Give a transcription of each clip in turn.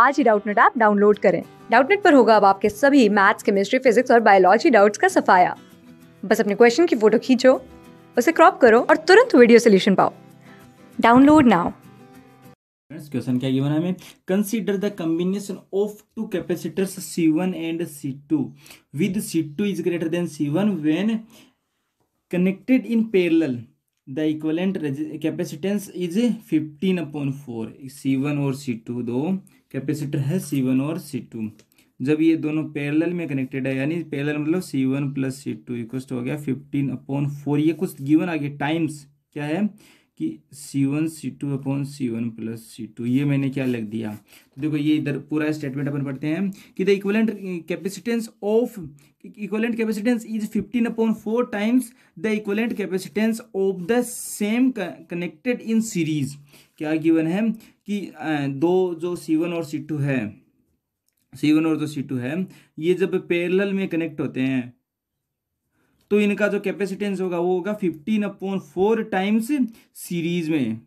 आज ही Doubtnut app download करें डाउटनेट पर होगा अब आपके सभी मैथ्स केमिस्ट्री फिजिक्स और बायोलॉजी डाउट्स का सफाया बस अपने क्वेश्चन की फोटो खींचो उसे क्रॉप करो और तुरंत वीडियो सोल्यूशन पाओ डाउनलोड नाउ क्वेश्चन क्या ये बना हमें consider the combination of two capacitors C1 and C2 with C2 is greater than C1 when connected in parallel the equivalent capacitance is fifteen upon four C one और C to दो capacitor है सी one और C to जब ये दोनों parallel में connected है यानी पैरेलल मतलब C one plus C two इक्वस्ट हो गया फिफ्टीन अपॉन फोर ये कुछ गिवन आ गया टाइम्स क्या है कि C C2 two upon C one plus C two ये मैंने क्या लग दिया तो देखो ये इधर पूरा स्टेटमेंट अपन पढ़ते हैं कि the equivalent capacitance of equivalent capacitance is fifteen upon four times the equivalent capacitance of the same connected in series क्या गिवन है कि दो जो C1 और C2 है C1 और जो C2 है ये जब पेरल में कनेक्ट होते हैं तो इनका जो कैपेसिटेंस होगा वो होगा fifteen upon four times series में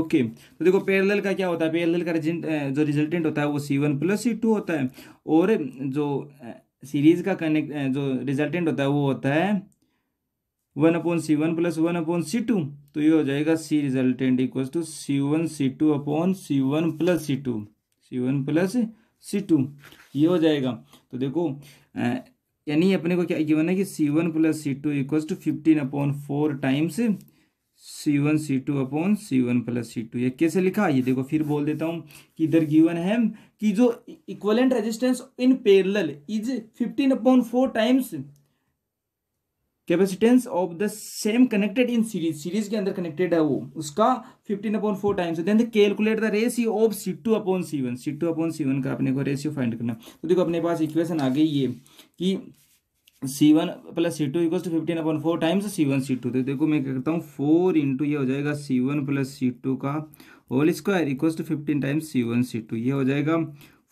ओके okay. तो देखो पैरेलल का क्या होता है पैरेलल का रिजल्ट जो रिजल्टेंट होता है वो C one plus C two होता है और जो सीरीज का कनेक्ट जो रिजल्टेंट होता है वो होता है one upon C one plus one upon C two तो ये हो जाएगा C resultant equal to C one C two upon C one plus C two C one plus C two ये हो जाएगा तो देखो यानी अपने को क्या गिवन है कि C one plus C two equals to fifteen upon four times C one C two upon C one plus C two ये कैसे लिखा ये देखो फिर बोल देता हूँ कि इधर गिवन है कि जो equivalent resistance in parallel is fifteen upon four times capacitance of the same connected in series series के अंदर कनेक्टेड है वो उसका fifteen upon four times then calculate the ratio of C two upon C one C two upon C one का अपने को ratio find करना तो देखो अपने पास इक्वेशन आ गई ये कि C one plus C two equal to fifteen upon four times C one C two तो देखो मैं क्या करता हूँ फोर इंटू ये हो जाएगा C one plus C two का whole square equal to fifteen times C one C two ये हो जाएगा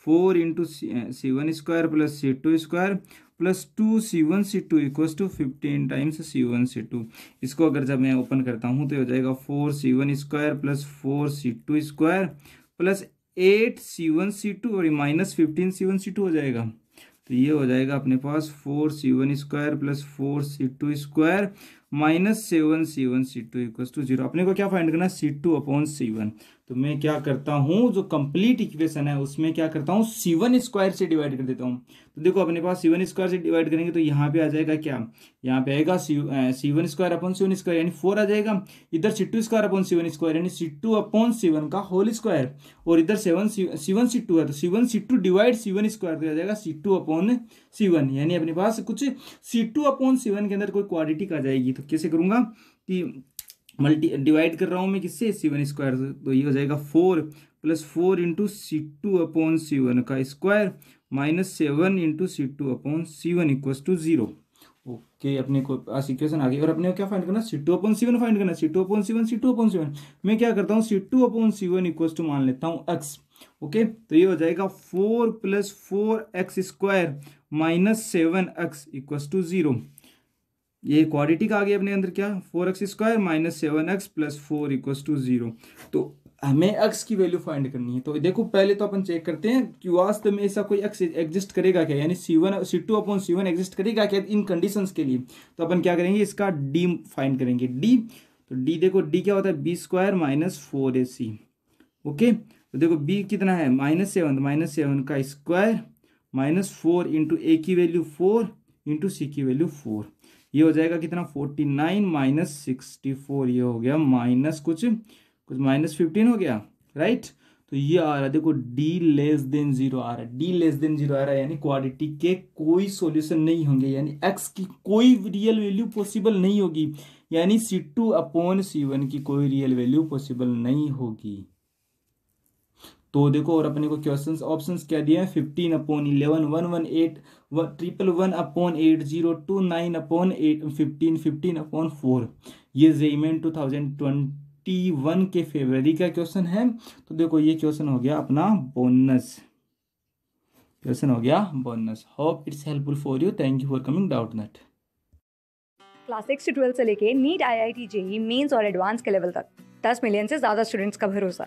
four into C one square plus C two square plus two C one C two equals to fifteen times C one C two इसको अगर जब मैं open करता हूँ तो हो जाएगा four C one square plus four C two square plus eight C one C two और minus fifteen C one C two हो जाएगा तो ये हो जाएगा अपने पास four C one square plus four C two square minus seven C one C two equal to zero अपने को क्या फाइंड करना है C two upon C one तो मैं क्या करता हूँ जो कंप्लीट इक्वेशन है उसमें क्या करता हूँ सी वन स्क्वायर से डिवाइड कर देता हूँ तो देखो अपने पास सी वन स्क्वायर से डिवाइड करेंगे तो यहाँ पे आ जाएगा क्या यहाँ पे आएगा C one square upon C one square यानी फोर आ जाएगा इधर C two square upon C one square यानी C two upon C one का होल स्क्वायर और इधर seven C one C two है तो C one C two divide C one square आ जाएगा C two upon C one यानी अपने पास कुछ C two upon C one के अंदर कोई क्वालिटी आ जाएगी तो कैसे करूँगा कि मल्टी डिवाइड कर रहा हूँ मैं किससे सी वन स्क्वायर से तो ये हो जाएगा four plus four into C two upon C one का square minus seven into C two upon C one equal to zero okay अपने को आज इक्वेशन आ गई और अपने को क्या फाइंड करना C two upon C one find करना C two upon C one C two upon C one मैं क्या करता हूँ C two upon C one equal to मान लेता हूँ एक्स ओके तो ये हो जाएगा four plus four X square minus seven X equal to zero ये क्वाडिटी का आ गया अपने अंदर क्या four X square minus seven X plus four equals to zero तो हमें एक्स की वैल्यू फाइंड करनी है तो देखो पहले तो अपन चेक करते हैं कि वास्तव तो में ऐसा कोई एक्स एग्जिस्ट करेगा क्या यानी C one C two upon C one exist करेगा क्या इन कंडीशन के लिए तो अपन क्या करेंगे इसका डी फाइंड करेंगे डी तो डी देखो डी क्या होता है B square minus four A C okay तो देखो बी कितना है माइनस सेवन माइनस सेवन का square minus four into A की वैल्यू फोर इंटू सी की वैल्यू फोर ये हो जाएगा कितना forty nine minus sixty four ये हो गया माइनस कुछ कुछ माइनस फिफ्टीन हो गया राइट तो ये आ रहा है देखो डी लेस देन जीरो आ रहा है डी लेस देन जीरो आ रहा है यानी क्वालिटी के कोई सॉल्यूशन नहीं होंगे यानी एक्स की कोई रियल वैल्यू पॉसिबल नहीं होगी यानी C two upon C one की कोई रियल वैल्यू पॉसिबल नहीं होगी तो देखो और अपने को क्वेश्चन ऑप्शन क्या दिया है fifteen upon eleven one one eight triple one upon eight zero two nine upon eight fifteen fifteen upon four ये JEE Main two thousand twenty one के फेबररी का क्वेश्चन है तो देखो ये क्वेश्चन हो गया अपना बोनस क्वेश्चन हो गया bonus hope it's helpful for you thank you for coming Doubtnut class six से ट्वेल्व से लेके NEET I I T JEE mains और एडवांस के लेवल तक दस मिलियन से ज़्यादा स्टूडेंट्स का भरोसा